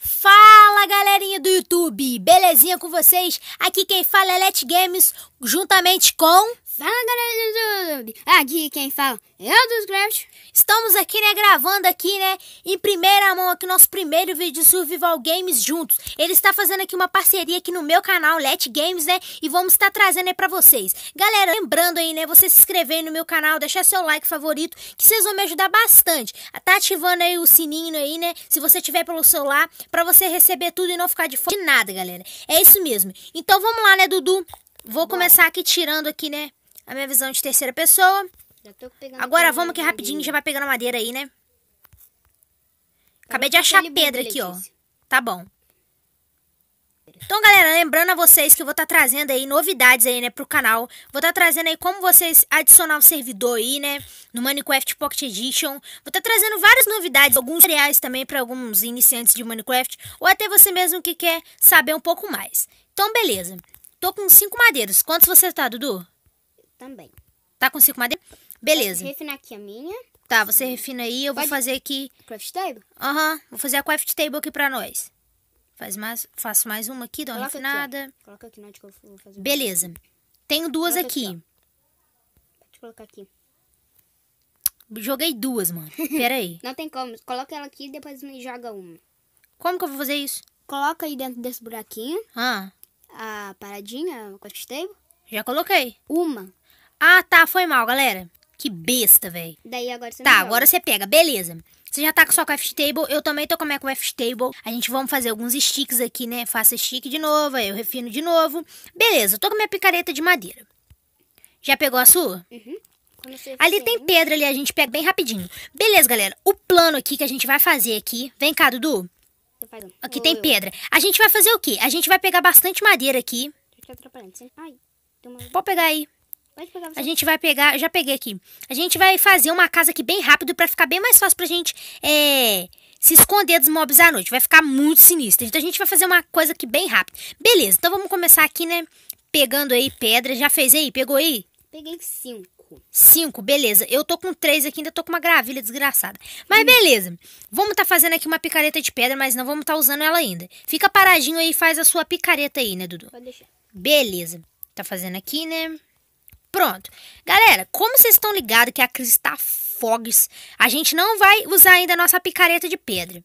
Fala galerinha do YouTube, belezinha com vocês? Aqui quem fala é Let Games, juntamente com Fala galera do YouTube, aqui quem fala é o dos Estamos aqui, né, gravando aqui, né, em primeira mão aqui nosso primeiro vídeo de Survival Games juntos. Ele está fazendo aqui uma parceria aqui no meu canal, Let Games, né, e vamos estar trazendo aí pra vocês. Galera, lembrando aí, né, você se inscrever aí no meu canal, deixar seu like favorito, que vocês vão me ajudar bastante. Tá ativando aí o sininho aí, né, se você tiver pelo celular, pra você receber tudo e não ficar de fora de nada, galera. É isso mesmo. Então vamos lá, né, Dudu? Vou começar aqui tirando aqui, né, a minha visão de terceira pessoa. Agora vamos que rapidinho já vai pegando madeira aí, né? Tá Acabei de tá achar pedra aqui, ó. Tá bom. Então, galera, lembrando a vocês que eu vou estar tá trazendo aí novidades aí, né, pro canal. Vou estar tá trazendo aí como vocês adicionar o servidor aí, né, no Minecraft Pocket Edition. Vou estar tá trazendo várias novidades, alguns reais também para alguns iniciantes de Minecraft, ou até você mesmo que quer saber um pouco mais. Então, beleza. Tô com cinco madeiras. Quantos você tá, Dudu? também. Tá com 5 madeira? Beleza. Refinar aqui a minha. Tá, você refina aí, eu Pode... vou fazer aqui... Craft table? Aham, uhum, vou fazer a craft table aqui pra nós. Faz mais, faço mais uma aqui, dá uma Coloca refinada. Aqui, Coloca aqui, não, que eu vou fazer. Beleza. Tenho duas Coloca aqui. aqui Pode colocar aqui. Joguei duas, mano. Pera aí. não tem como. Coloca ela aqui e depois me joga uma. Como que eu vou fazer isso? Coloca aí dentro desse buraquinho. Ah. A paradinha, o craft table. Já coloquei. Uma. Ah, tá, foi mal, galera. Que besta, velho. Daí agora você Tá, agora você pega, beleza. Você já tá com sua craft F-Table, eu também tô com a minha craft F-Table. A gente vamos fazer alguns sticks aqui, né? Faço stick de novo, aí eu refino de novo. Beleza, tô com a minha picareta de madeira. Já pegou a sua? Uhum. Ali tem pedra ali, a gente pega bem rapidinho. Beleza, galera. O plano aqui que a gente vai fazer aqui. Vem cá, Dudu. Aqui tem pedra. A gente vai fazer o quê? A gente vai pegar bastante madeira aqui. Pode pegar aí. A gente vai pegar, já peguei aqui. A gente vai fazer uma casa aqui bem rápido para ficar bem mais fácil pra gente é, se esconder dos mobs à noite. Vai ficar muito sinistro. Então a gente vai fazer uma coisa aqui bem rápido. Beleza, então vamos começar aqui, né? Pegando aí pedra. Já fez aí? Pegou aí? Peguei cinco. Cinco, beleza. Eu tô com três aqui, ainda tô com uma gravilha desgraçada. Mas beleza. Vamos tá fazendo aqui uma picareta de pedra, mas não vamos tá usando ela ainda. Fica paradinho aí e faz a sua picareta aí, né, Dudu? Pode deixar. Beleza. Tá fazendo aqui, né? Pronto. Galera, como vocês estão ligados que a crise está fogs, a gente não vai usar ainda a nossa picareta de pedra.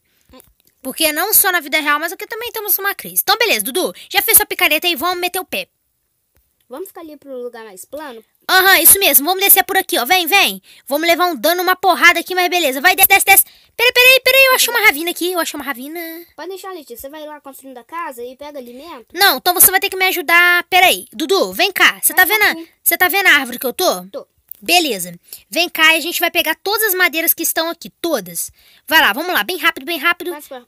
Porque não só na vida real, mas aqui também temos uma crise. Então, beleza, Dudu, já fez sua picareta e vamos meter o pé. Vamos ficar ali pro lugar mais plano? Aham, uhum, isso mesmo. Vamos descer por aqui, ó. Vem, vem. Vamos levar um dano, uma porrada aqui, mas beleza. Vai, desce, desce, desce. Peraí, peraí, peraí. Eu achei uma ravina aqui. Eu achei uma ravina. Pode deixar, Letícia. Você vai lá construindo a casa e pega alimento? Não, então você vai ter que me ajudar. Peraí. Dudu, vem cá. Você tá vendo a... Você tá vendo a árvore que eu tô? Tô. Beleza. Vem cá e a gente vai pegar todas as madeiras que estão aqui. Todas. Vai lá, vamos lá. Bem rápido, bem rápido. Mas, mas,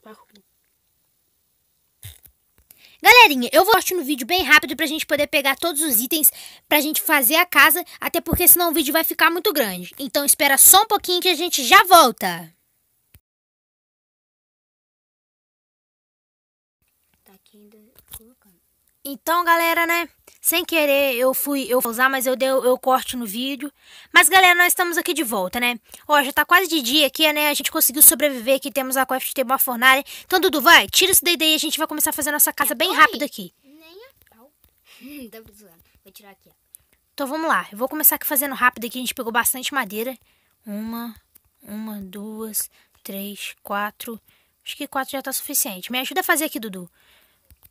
Galerinha, eu vou assistir um vídeo bem rápido pra gente poder pegar todos os itens pra gente fazer a casa, até porque senão o vídeo vai ficar muito grande. Então espera só um pouquinho que a gente já volta. Então, galera, né? Sem querer, eu fui eu usar, mas eu dei eu corte no vídeo. Mas, galera, nós estamos aqui de volta, né? Ó, já tá quase de dia aqui, né? A gente conseguiu sobreviver aqui, temos a quest, ter uma fornalha. Então, Dudu, vai, tira isso daí daí, a gente vai começar a fazer a nossa casa bem rápido aqui. Vou tirar aqui, Então, vamos lá. Eu vou começar aqui fazendo rápido aqui, a gente pegou bastante madeira. Uma, uma, duas, três, quatro... Acho que quatro já tá suficiente. Me ajuda a fazer aqui, Dudu.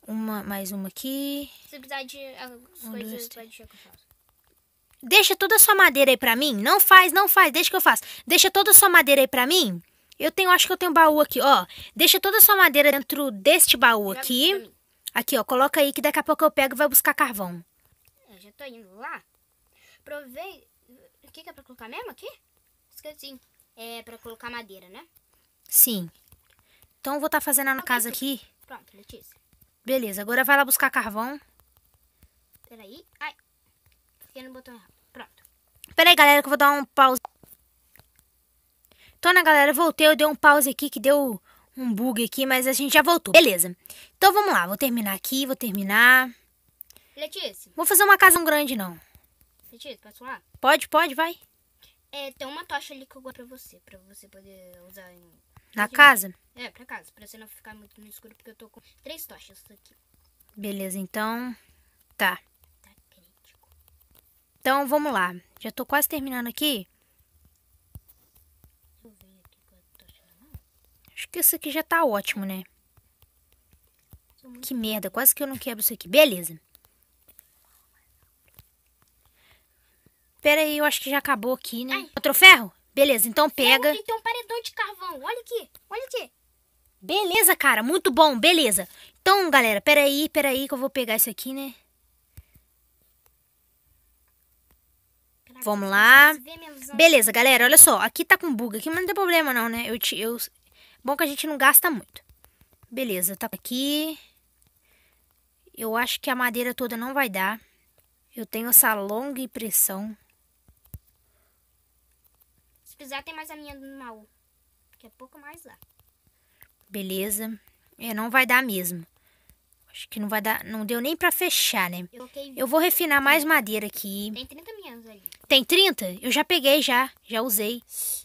Uma, mais uma aqui. Se precisar de um, coisas, dois, Deixa toda a sua madeira aí pra mim. Não faz, não faz, deixa que eu faço. Deixa toda a sua madeira aí pra mim. Eu tenho, acho que eu tenho um baú aqui, ó. Deixa toda a sua madeira dentro deste baú já aqui. Aqui, ó, coloca aí que daqui a pouco eu pego e vai buscar carvão. Eu é, já tô indo lá. Provei. O que, que é pra colocar mesmo aqui? Esqueci. É pra colocar madeira, né? Sim. Então eu vou estar tá fazendo na então, casa aqui. Pronto, Letícia. Beleza, agora vai lá buscar carvão. Peraí. Ai. Fiquei no botão errado. Pronto. Peraí, galera, que eu vou dar um pause. Então, né, galera, voltei. Eu dei um pause aqui que deu um bug aqui, mas a gente já voltou. Beleza. Então, vamos lá. Vou terminar aqui, vou terminar. Letícia. Vou fazer uma casa um grande, não. Letícia, posso falar? Pode, pode, vai. É, tem uma tocha ali que eu guardo pra você, pra você poder usar em na aqui, casa? É, pra casa, pra você não ficar muito no escuro, porque eu tô com três tochas aqui. Beleza, então. Tá. Tá crítico. Então vamos lá. Já tô quase terminando aqui. Deixa Eu ver aqui com é a tocha na mão. Acho que isso aqui já tá ótimo, né? Que merda, quase que eu não quebro isso aqui. Beleza. Pera aí, eu acho que já acabou aqui, né? Ai. Outro ferro? Beleza, então pega. tem um paredão de carvão. Olha aqui, olha aqui. Beleza, cara, muito bom, beleza. Então, galera, peraí, peraí que eu vou pegar isso aqui, né? Vamos lá. Beleza, galera, olha só. Aqui tá com bug aqui, mas não tem problema não, né? Eu, eu... Bom que a gente não gasta muito. Beleza, tá aqui. Eu acho que a madeira toda não vai dar. Eu tenho essa longa impressão precisar, tem mais a minha do Maú, Daqui a pouco mais lá. Beleza. É, não vai dar mesmo. Acho que não vai dar. Não deu nem pra fechar, né? Eu, okay. eu vou refinar mais madeira aqui. Tem 30 minhas ali. Tem 30? Eu já peguei já. Já usei.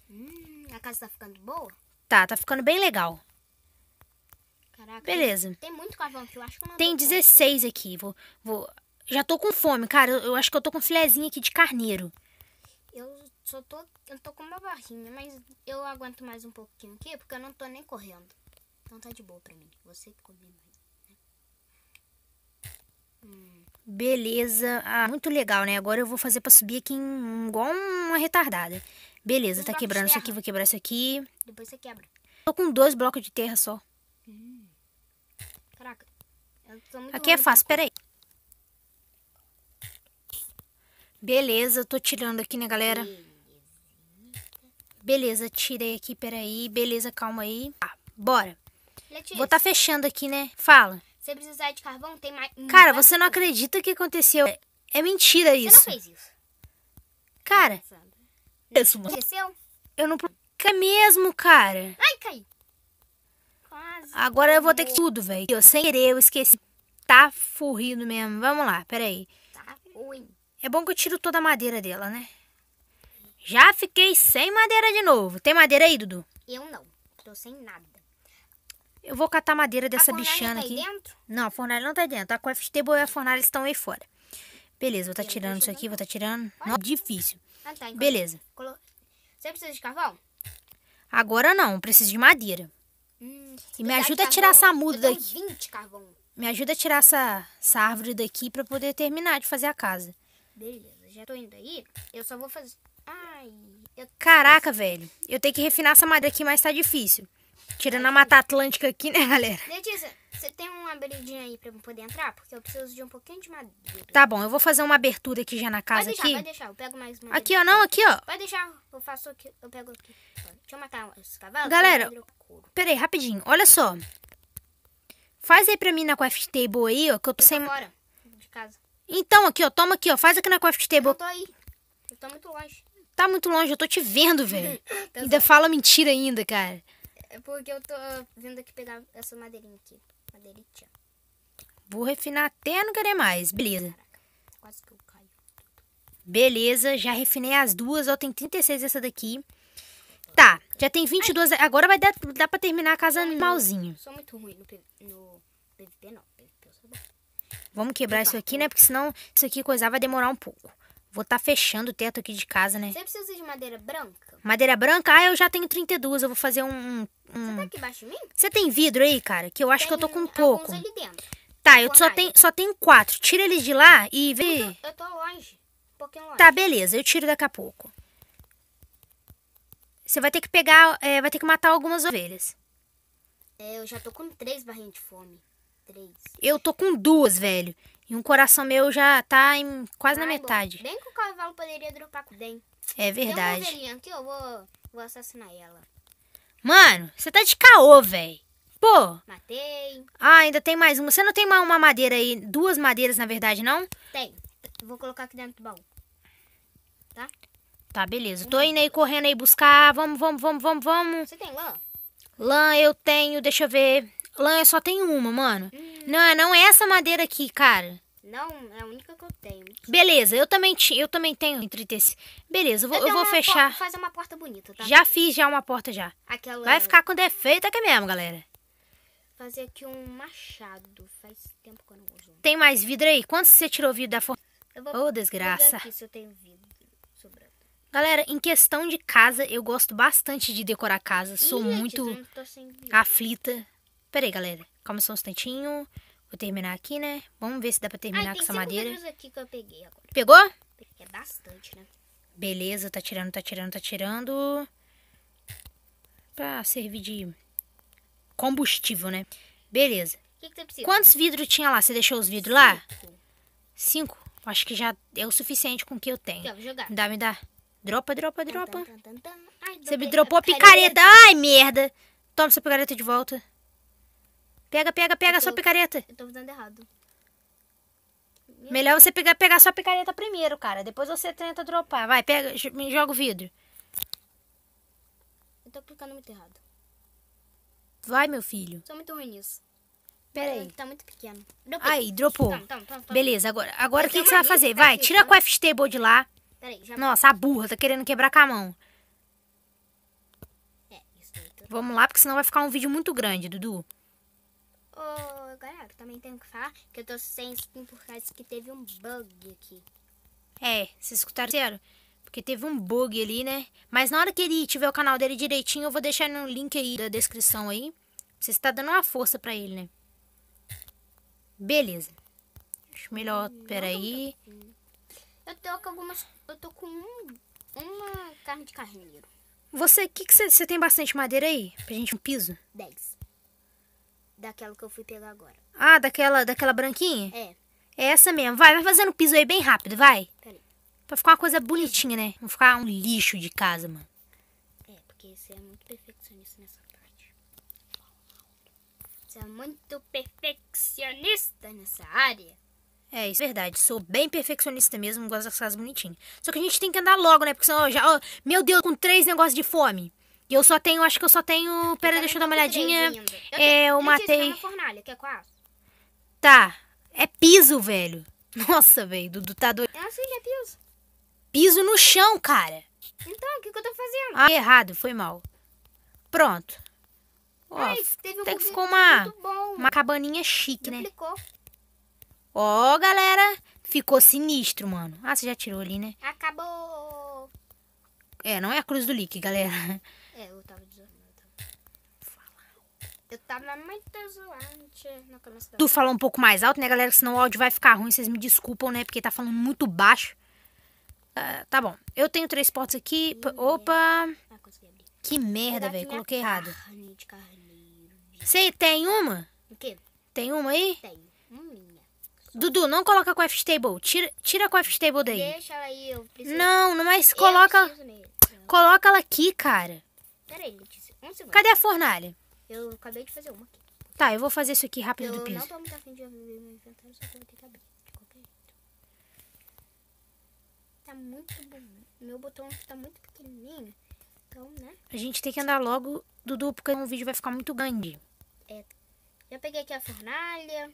Hum, a casa tá ficando boa? Tá, tá ficando bem legal. Caraca. Beleza. Tem muito carvão aqui, eu acho que eu não Tem 16 aqui. Vou, vou. Já tô com fome, cara. Eu, eu acho que eu tô com filezinho aqui de carneiro. Eu só tô, eu tô com uma barrinha, mas eu aguento mais um pouquinho aqui, porque eu não tô nem correndo. Então tá de boa pra mim. Você que come mais. Né? Hum. Beleza. Ah, muito legal, né? Agora eu vou fazer pra subir aqui em, igual uma retardada. Beleza, um tá quebrando isso aqui, vou quebrar isso aqui. Depois você quebra. Tô com dois blocos de terra só. Hum. Caraca. aqui é fácil, peraí. Beleza, tô tirando aqui, né, galera? Beleza, tirei aqui, peraí. Beleza, calma aí. Tá, bora. Letícia. Vou tá fechando aqui, né? Fala. Você precisar de carvão, tem mais. Cara, você não acredita o que aconteceu. É, é mentira isso. Você não fez isso. Cara. isso, mano. Aconteceu? Eu não. É mesmo, cara. Ai, cai. Quase. Agora eu vou ter que tudo, velho. Eu sem querer, eu esqueci. Tá furrido mesmo. Vamos lá, peraí. Tá ruim. É bom que eu tiro toda a madeira dela, né? Já fiquei sem madeira de novo. Tem madeira aí, Dudu? Eu não. Tô sem nada. Eu vou catar madeira dessa bichana tá aqui. Dentro? Não, a fornalha não tá dentro. A tá coffee table e a fornalha estão aí fora. Beleza, vou estar tá tirando isso aqui, vou estar tá tirando. Não, difícil. Ah, tá, então Beleza. Colo... Você precisa de carvão? Agora não, preciso de madeira. Hum, e me ajuda a tirar essa muda daqui. 20 carvão. Me ajuda a tirar essa, essa árvore daqui para poder terminar de fazer a casa. Beleza, já tô indo aí. Eu só vou fazer Ai. Eu... Caraca, velho. Eu tenho que refinar essa madeira aqui, mas tá difícil. Tirando a Mata Atlântica aqui, né, galera? Letícia, você tem uma abridinha aí pra eu poder entrar? Porque eu preciso de um pouquinho de madeira. Tá bom, eu vou fazer uma abertura aqui já na casa. Pode deixar, aqui. pode deixar. Eu pego mais madeira. Aqui, ó. Não, aqui, ó. Pode deixar. Eu faço aqui. Eu pego aqui. Deixa eu matar os cavalos. Galera, peraí, rapidinho. Olha só. Faz aí pra mim na craft table aí, ó. Que eu tô eu sem... Tô fora de casa. Então, aqui, ó. Toma aqui, ó. Faz aqui na craft table. Eu tô aí. Eu tô muito longe tá muito longe, eu tô te vendo, velho. Tá ainda só. fala mentira ainda, cara. É porque eu tô vindo aqui pegar essa madeirinha aqui. Madeirinha. Vou refinar até não querer mais. Beleza. Caraca, quase que eu caio. Beleza, já refinei as duas. Ó, tem 36 essa daqui. Tá, já tem 22. Ai. Agora vai dar, dá pra terminar a casa Ai, animalzinho. Sou muito ruim no, no PVP, não. PVP eu sou bom. Vamos quebrar isso aqui, né? Porque senão isso aqui coisar vai demorar um pouco. Vou estar tá fechando o teto aqui de casa, né? Você precisa de madeira branca? Madeira branca? Ah, eu já tenho 32. Eu vou fazer um. um... Você tá aqui embaixo de mim? Você tem vidro aí, cara? Que eu acho tem que eu tô com um pouco. Ali dentro. Tá, eu só tenho, só tenho quatro. Tira eles de lá e vê. Eu tô, eu tô longe. Um pouquinho longe. Tá, beleza. Eu tiro daqui a pouco. Você vai ter que pegar. É, vai ter que matar algumas ovelhas. É, eu já tô com três barrinhas de fome. Três. Eu tô com duas, velho um coração meu já tá em, quase na metade. Bom. Bem que o cavalo poderia dropar com o Den. É verdade. Tem uma aqui, eu vou, vou assassinar ela. Mano, você tá de caô, velho. Pô. Matei. Ah, ainda tem mais uma. Você não tem mais uma madeira aí? Duas madeiras, na verdade, não? Tem. Vou colocar aqui dentro do baú. Tá? Tá, beleza. Tô uhum. indo aí correndo aí buscar. Vamos, vamos, vamos, vamos, vamos. Você tem lã? Lã eu tenho, deixa eu ver. Lã eu só tenho uma, mano. Hum. Não, não é essa madeira aqui, cara. Não, é a única que eu tenho. Beleza, eu também, eu também tenho 35. Beleza, eu vou, eu eu vou fechar. Vou fazer uma porta bonita, tá? Já fiz já uma porta já. Aquela... Vai ficar com defeito aqui mesmo, galera. Fazer aqui um machado. Faz tempo que eu não uso. Tem mais vidro aí? Quanto você tirou vidro da forma? Ô, oh, desgraça. Aqui, se eu tenho vidro Galera, em questão de casa, eu gosto bastante de decorar casa. Sou Ih, muito aflita. Peraí, galera. Calma só um instantinho. Vou terminar aqui, né? Vamos ver se dá pra terminar Ai, com essa madeira. aqui que eu peguei agora. Pegou? É bastante, né? Beleza, tá tirando, tá tirando, tá tirando. Pra servir de combustível, né? Beleza. Que que Quantos vidros tinha lá? Você deixou os vidros Cinco. lá? Cinco? Acho que já é o suficiente com o que eu tenho. Então, vou jogar. Me dá, me dá. Dropa, dropa, dropa. Ai, você me dropou a picareta. picareta. Ai, merda. Toma essa picareta de volta. Pega, pega, pega tô, a sua picareta. Eu tô dando errado. Melhor você pegar, pegar sua picareta primeiro, cara. Depois você tenta dropar. Vai, pega, joga o vidro. Eu tô clicando muito errado. Vai, meu filho. Sou muito ruim nisso. Pera aí. Tá muito pequeno. Aí, dropou. Tom, tom, tom, Beleza, agora, agora o que, que você vai fazer? Vai, aqui, tira né? com o F-Stable de lá. já... Nossa, a burra tá querendo quebrar com a mão. É, isso aí. Tô... Vamos lá, porque senão vai ficar um vídeo muito grande, Dudu. Ô, galera, também tenho que falar que eu tô sem skin por causa que teve um bug aqui. É, vocês escutaram? Sério? Porque teve um bug ali, né? Mas na hora que ele tiver o canal dele direitinho, eu vou deixar no link aí da descrição aí. Você está dando uma força pra ele, né? Beleza. Acho melhor, hum, peraí. Eu tô com algumas... Eu tô com um, uma carne de carneiro. Você, que que você tem bastante madeira aí? Pra gente um piso? 10. Daquela que eu fui pegar agora. Ah, daquela, daquela branquinha? É. É essa mesmo. Vai, vai fazendo o piso aí bem rápido, vai. Peraí. Pra ficar uma coisa bonitinha, né? Não ficar um lixo de casa, mano. É, porque você é muito perfeccionista nessa parte. Você é muito perfeccionista nessa área. É, isso é verdade. Sou bem perfeccionista mesmo, gosto das casas bonitinhas. Só que a gente tem que andar logo, né? Porque senão já. Oh, meu Deus, com três negócios de fome. E eu só tenho, acho que eu só tenho. Pera, deixa eu dar uma olhadinha. Eu, é, eu, matei. fornalha, que é quase. Tá. É piso, velho. Nossa, velho. Dudu tá doido. É assim que é piso. Piso no chão, cara. Então, o que, que eu tô fazendo? Ah, errado, foi mal. Pronto. Ó, Ai, teve até que ficou uma, uma cabaninha chique, Duplicou. né? Ó, galera, ficou sinistro, mano. Ah, você já tirou ali, né? Acabou. É, não é a cruz do Lick, galera. É, eu tava desornada. Eu tava muito desolante no Tu fala um pouco mais alto, né, galera? senão o áudio vai ficar ruim. Vocês me desculpam, né? Porque tá falando muito baixo. Uh, tá bom. Eu tenho três portas aqui. P opa! que merda, velho. É Coloquei errado. Você tem uma? O quê? Tem uma aí? Tem. Minha. Dudu, não coloca com o f table Tira, tira com o f table daí. Deixa ela aí, eu preciso. Não, mas é coloca. Coloca ela aqui, cara. Pera aí, Letícia. Um segundo. Cadê a fornalha? Eu acabei de fazer uma aqui. Tá, eu vou fazer isso aqui rápido eu do piso. Eu não tô muito afim de abrir meu inventário, só que eu vou tentar abrir de qualquer jeito. Tá muito bom. Meu botão tá muito pequenininho. Então, né? A gente tem que andar logo, Dudu, porque o vídeo vai ficar muito grande. É. Já peguei aqui a fornalha.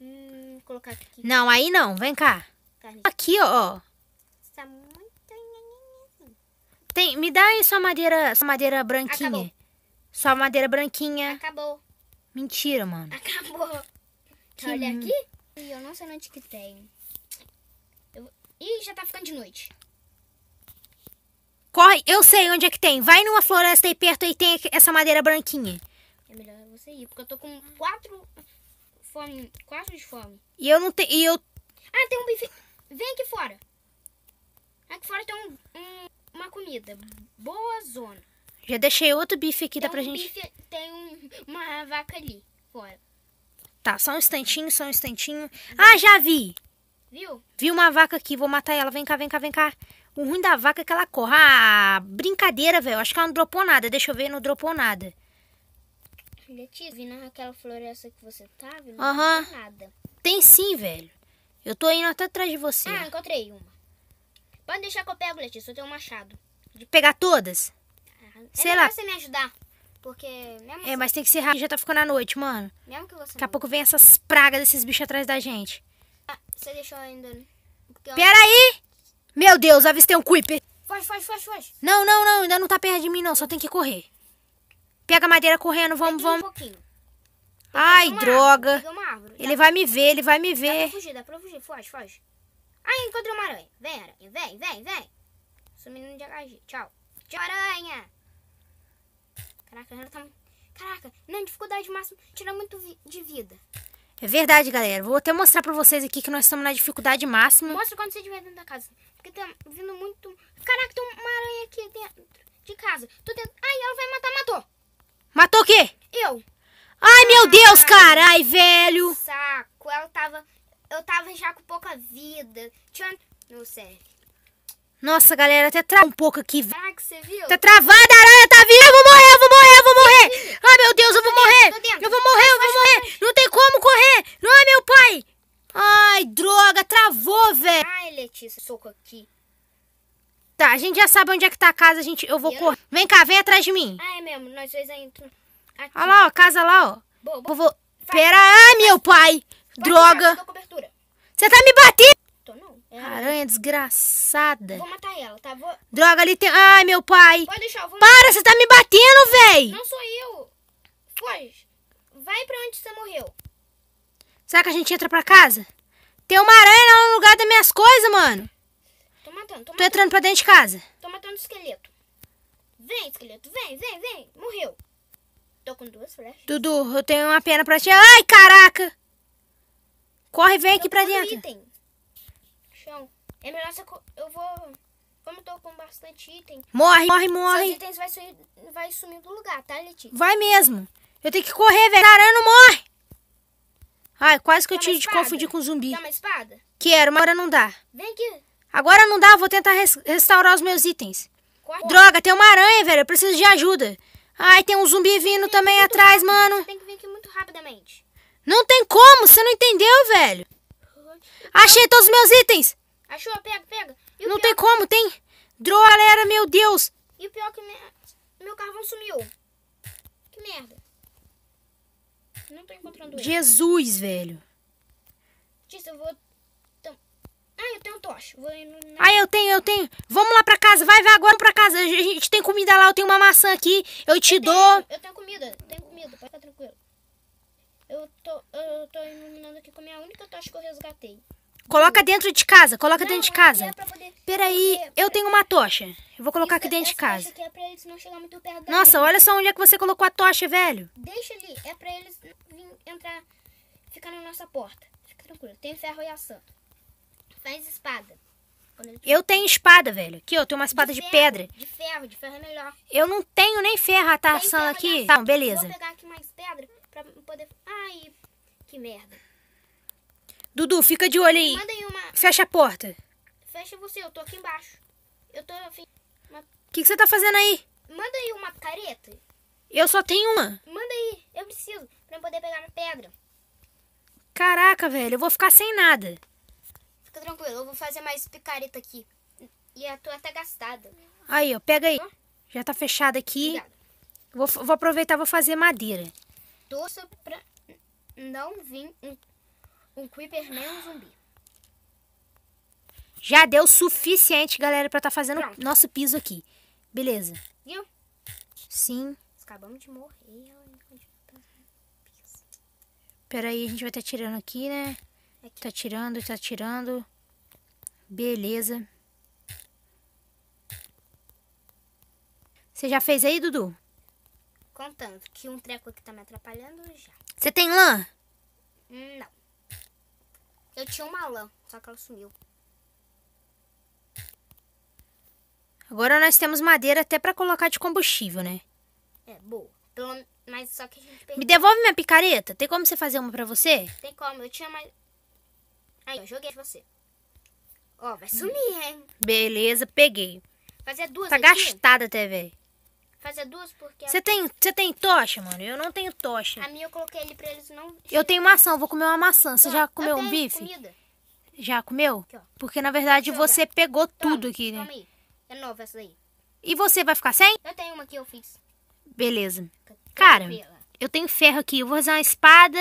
Hum, colocar aqui. Não, aí não. Vem cá. Carne. Aqui, ó. Tá muito tem, me dá aí sua madeira, sua madeira branquinha. Acabou. Sua madeira branquinha. Acabou. Mentira, mano. Acabou. Que... Olha aqui. eu não sei onde é que tem. Eu... Ih, já tá ficando de noite. Corre, eu sei onde é que tem. Vai numa floresta aí perto e tem essa madeira branquinha. É melhor você ir, porque eu tô com quatro fome, quatro de fome. E eu não tenho, e eu... Ah, tem um bife... Vem aqui fora. Aqui fora tem um... um uma comida. Boa zona. Já deixei outro bife aqui, tem dá pra um gente. Bife, tem um, uma vaca ali, fora. Tá, só um instantinho, só um instantinho. Uhum. Ah, já vi! Viu? Vi uma vaca aqui, vou matar ela. Vem cá, vem cá, vem cá. O ruim da vaca é que ela corre. Ah, brincadeira, velho. Acho que ela não dropou nada. Deixa eu ver, não dropou nada. Letícia, vi naquela floresta que você tava, não uhum. nada. Tem sim, velho. Eu tô indo até atrás de você. Ah, encontrei uma. Pode deixar que eu pego, Letícia. Eu tenho um machado. De pegar todas? Ah, é Sei lá. você me ajudar. Porque. Mesmo é, mas tem que ser rápido. Já tá ficando à noite, mano. Mesmo que você. Daqui a pouco vem essas pragas desses bichos atrás da gente. Ah, você deixou ainda. Né? Porque Pera aí! Meu Deus, avistei um Creeper. Foge, foge, foge, foge. Não, não, não. Ainda não tá perto de mim, não. Só tem que correr. Pega a madeira correndo. Vamos, vamos. Um pouquinho. Ai, droga. Árvore, Ele vai me tá? ver, ele vai me ver. Dá pra fugir, dá pra fugir. Foge, foge. Ai, encontrei uma aranha. Vem, aranha. Vem, vem, vem. Sumindo de HG. Tchau. Tchau, aranha. Caraca, ela tá muito... Caraca, na dificuldade máxima tira muito vi de vida. É verdade, galera. Vou até mostrar pra vocês aqui que nós estamos na dificuldade máxima. Mostra quando você estiver dentro da casa. Porque tá vindo muito... Caraca, tem uma aranha aqui dentro de casa. Tô dentro... Ai, ela vai matar. Matou. Matou o quê? Eu. Ai, meu ah, Deus, cara. Ai, velho. Saco. Ela tava eu tava já com pouca vida. Tinha... Não serve. Nossa, galera, até travou um pouco aqui. Caraca, você viu? Tá travada, a aranha tá viva. Eu vou morrer, eu vou morrer, eu vou morrer. Ai, meu Deus, eu vou morrer. Eu vou morrer, eu vou morrer. Não tem como correr. Não é meu pai. Ai, droga, travou, velho. Ai, Letícia, soco aqui. Tá, a gente já sabe onde é que tá a casa, a gente... Eu vou correr. Vem cá, vem atrás de mim. Ah, é mesmo, nós dois aí Aqui. Olha lá, ó, casa lá, ó. Boa, boa. Vou... Pera, ai, meu pai. Droga! Você tá me batendo! Tô não. É aranha. desgraçada. Vou matar ela, tá? Vou... Droga, ali tem... Ai, meu pai. Pode deixar, eu vou... Para, você tá me batendo, véi. Não sou eu. Foge. Vai pra onde você morreu. Será que a gente entra pra casa? Tem uma aranha lá no lugar das minhas coisas, mano. Tô matando, tô, tô entrando pra dentro de casa. Tô matando o esqueleto. Vem, esqueleto, vem, vem, vem. Morreu. Tô com duas flechas. Dudu, eu tenho uma pena pra ti. Ai, caraca. Corre, vem aqui pra dentro. Item. Chão. É melhor se eu vou... Como eu tô com bastante item... Morre, morre, morre. Os itens vai, sumir, vai sumir do lugar, tá, Leti? Vai mesmo. Eu tenho que correr, velho. Caramba, não morre. Ai, quase que Quer eu tive de confundir com zumbi. Quer uma espada? Quero, mas agora não dá. Vem aqui. Agora não dá, vou tentar res restaurar os meus itens. Corre. Droga, tem uma aranha, velho. Eu preciso de ajuda. Ai, tem um zumbi vindo tem também atrás, rápido. mano. Você tem que vir aqui muito rapidamente. Não tem como, você não entendeu, velho. Achei todos os meus itens. Achou? Pega, pega. não tem como, tem... Droga, galera, meu Deus. E o pior que me... meu carvão sumiu. Que merda. Não tô encontrando ele. Jesus, velho. Tista, eu vou... Ah, eu tenho um tocha. Vou... Ah, eu tenho, eu tenho. Vamos lá pra casa. Vai, vai agora pra casa. A gente tem comida lá. Eu tenho uma maçã aqui. Eu te eu dou. eu tenho comida. Tenho comida. Pode ficar tranquilo. Eu tô, eu tô iluminando aqui com é a minha única tocha que eu resgatei. Coloca dentro de casa, coloca não, dentro de casa. É poder... Peraí, eu tenho uma tocha. Eu vou colocar Isso, aqui dentro de casa. aqui é pra eles não chegar muito perto Nossa, olha só onde é que você colocou a tocha, velho. Deixa ali, é pra eles entrar, ficar na nossa porta. Fica tranquilo, tem ferro e ação. Faz espada. Eu tenho espada, velho. Aqui, ó, tem uma espada de, de pedra. De ferro, de ferro é melhor. Eu não tenho nem ferro, tá assando aqui. Tá, beleza. Vou pegar aqui mais pedra pra poder... Ai, que merda. Dudu, fica de olho aí. uma... Fecha a porta. Fecha você, eu tô aqui embaixo. Eu tô... O uma... que, que você tá fazendo aí? Manda aí uma careta. Eu só tenho uma. Manda aí, eu preciso, pra poder pegar na pedra. Caraca, velho, eu vou ficar sem nada. Fica tranquilo, eu vou fazer mais picareta aqui. E a tua tá gastada. Aí, ó, pega aí. Já tá fechada aqui. Vou, vou aproveitar, vou fazer madeira doce pra não vir um, um Creeper nem um zumbi. Já deu suficiente, galera, pra tá fazendo Pronto. nosso piso aqui. Beleza. Viu? Sim. Acabamos de morrer. Tá Pera aí, a gente vai tá tirando aqui, né? Aqui. Tá tirando, tá tirando. Beleza. Você já fez aí, Dudu? contando que um treco aqui tá me atrapalhando já. Você tem lã? Não. Eu tinha uma lã, só que ela sumiu. Agora nós temos madeira até para colocar de combustível, né? É, boa. Pelo... Mas só que a gente perdeu. Me devolve minha picareta. Tem como você fazer uma pra você? Tem como. Eu tinha mais... Aí, eu joguei pra você. Ó, vai sumir, hein? Beleza, peguei. Fazer duas Tá aqui? gastada até, velho. Fazer duas porque... Você tem, você tem tocha, mano? Eu não tenho tocha. A minha eu coloquei ele pra eles não... Eu tenho maçã, eu vou comer uma maçã. Você já comeu um bife? Comida. Já comeu? Aqui, porque, na verdade, você pegou Toma, tudo aqui, né? É nova essa daí. E você vai ficar sem? Eu tenho uma que eu fiz. Beleza. Cara, eu tenho ferro aqui. Eu vou fazer uma espada...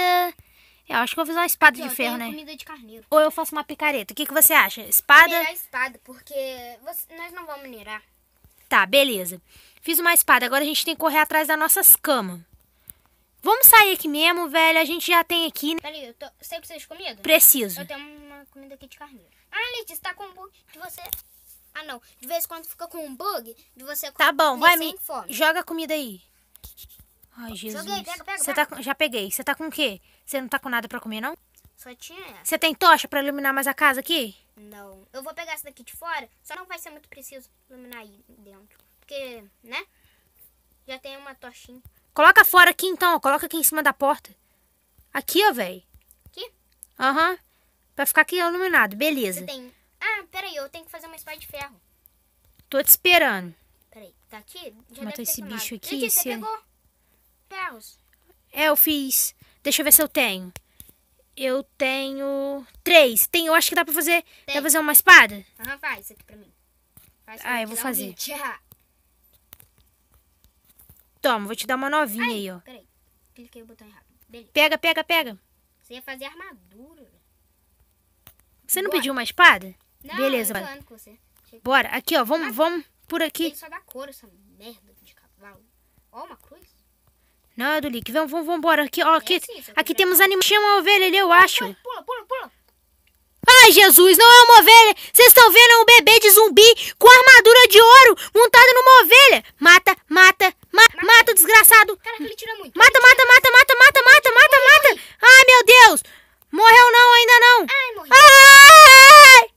Eu acho que eu vou fazer uma espada aqui, de ferro, né? De Ou eu faço uma picareta. O que, que você acha? Espada? Melhor espada, porque você... nós não vamos minerar. Tá, beleza. Fiz uma espada, agora a gente tem que correr atrás das nossas camas. Vamos sair aqui mesmo, velho. A gente já tem aqui. Né? Peraí, eu tô... sei que vocês comida? Né? Preciso. Eu tenho uma comida aqui de carneiro. Ah, Letícia, tá com um bug de você. Ah, não. De vez em quando fica com um bug de você. Tá bom, vai me. Fome. Joga a comida aí. Ai, Jesus. Joguei, pega, pega. Você tá com... Já peguei. Você tá com o quê? Você não tá com nada pra comer, não? Só tinha essa. Você tem tocha pra iluminar mais a casa aqui? Não. Eu vou pegar essa daqui de fora, só não vai ser muito preciso iluminar aí dentro porque, né? Já tem uma tochinha. Coloca fora aqui então, coloca aqui em cima da porta. Aqui, ó, velho. Aqui? Aham. Uhum. Pra ficar aqui iluminado, beleza. Tem... Ah, peraí, eu tenho que fazer uma espada de ferro. Tô te esperando. Peraí, tá aqui? Já Mata é é esse tomado. bicho aqui. Gente, esse... Você é- pegou ferros? É, eu fiz. Deixa eu ver se eu tenho. Eu tenho três. Tem, eu acho que dá pra fazer. Tem. Dá pra fazer uma espada? Aham, faz aqui pra mim. Faz ah, eu vou fazer. Um Toma, vou te dar uma novinha Ai, aí, ó. Peraí, cliquei o botão Beleza. Pega, pega, pega. Você ia fazer armadura. Você não Bora. pediu uma espada? Não, Beleza, eu tô você. Bora, aqui, ó, vamos, ah. vamos por aqui. Ele só dá couro, essa merda de cavalo. Ó, uma cruz. Não, Dulique, vamos, vamos, vamos, bora. Aqui, ó, é aqui, assim, é assim, aqui temos animais. Chama a ovelha ali, eu acho. Pula, pula, pula. Jesus, não é uma ovelha! Vocês estão vendo um bebê de zumbi com armadura de ouro montado numa ovelha! Mata, mata, ma mata, mata, desgraçado! Caraca, ele tira muito! Mata, mata, mata, mata, mata, mata, mata, mata! Ai, meu Deus! Morreu não, ainda não! Ai, morreu! Ai!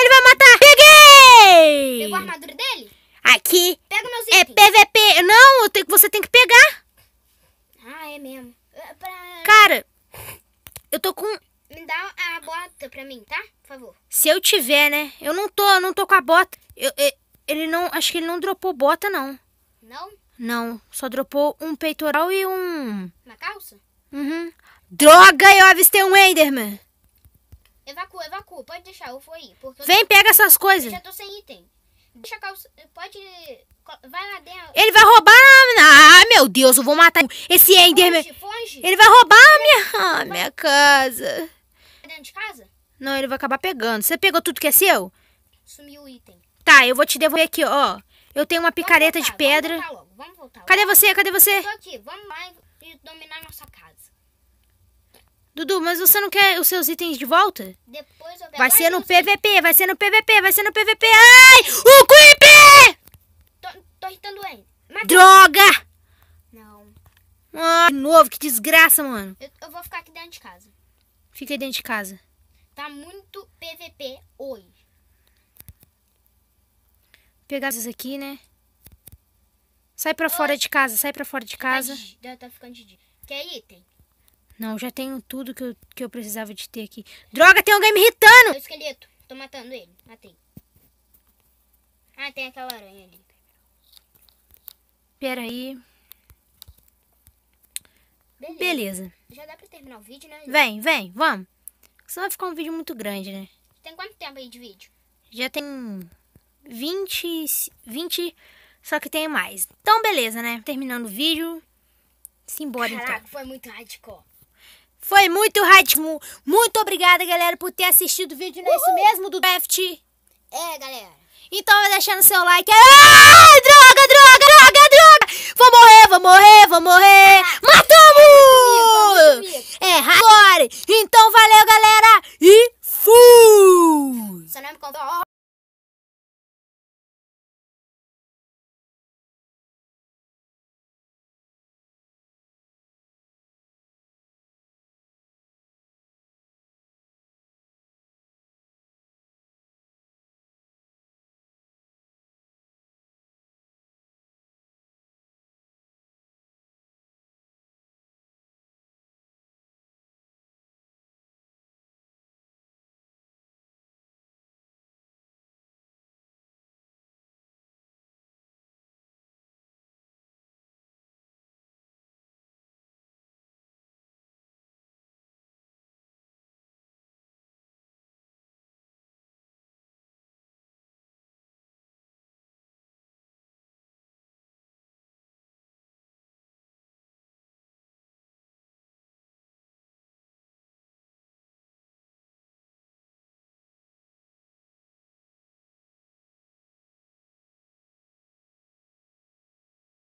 Ele vai matar! Peguei! Pegou a armadura dele? Aqui Pega meus itens. é PVP. Não, tenho, você tem que pegar. Ah, é mesmo. É pra... Cara, eu tô com... Me dá bota pra mim, tá? Por favor. Se eu tiver, né? Eu não tô, não tô com a bota. Eu, eu, ele não, acho que ele não dropou bota, não. Não? Não, só dropou um peitoral e um... Uma calça? Uhum. Droga, eu avistei um Enderman. Evacua, evacua, pode deixar, eu vou aí. Vem, tô... pega essas coisas. Eu já tô sem item. Deixa a calça, pode... Vai lá dentro. Ele vai roubar Ah, meu Deus, eu vou matar esse Enderman. Ele vai roubar a minha... Ah, minha casa dentro de casa? Não, ele vai acabar pegando. Você pegou tudo que é seu? Sumiu o item. Tá, eu vou te devolver aqui, ó. Eu tenho uma picareta voltar, de pedra. Vamos voltar logo, vamos voltar logo. Cadê você? Cadê você? Eu tô aqui, vamos lá e dominar nossa casa. Dudu, mas você não quer os seus itens de volta? Depois eu Vai ser no PVP, vai ser no PVP, vai ser no PVP. Ai! O Creeper! Tô, tô irritando ele. Mas... Droga! Não. Ah, de novo, que desgraça, mano. Eu, eu vou ficar aqui dentro de casa. Fiquei dentro de casa. Tá muito PVP hoje. Pegar essas aqui, né? Sai pra fora de casa, sai pra fora de casa. tá ficando de Quer item? Não, já tenho tudo que eu, que eu precisava de ter aqui. Droga, tem alguém me irritando! É o esqueleto. Tô matando ele. Matei. Ah, tem aquela aranha ali. Pera aí. Beleza. Beleza. Já dá pra terminar o vídeo, né? Vem, vem, vamos. Senão vai ficar um vídeo muito grande, né? Tem quanto tempo aí de vídeo? Já tem 20, 20, só que tem mais. Então, beleza, né? Terminando o vídeo. Simbora, Caraca, então. foi muito hardcore. Foi muito hardcore. Muito obrigada, galera, por ter assistido o vídeo. Não é isso mesmo, do draft? É, galera. Então, vai deixando seu like. Ah, droga, droga, droga, droga! Vou morrer, vou morrer, vou morrer! Matamos! É, agora! Então valeu, galera! E fui! Seu nome contou.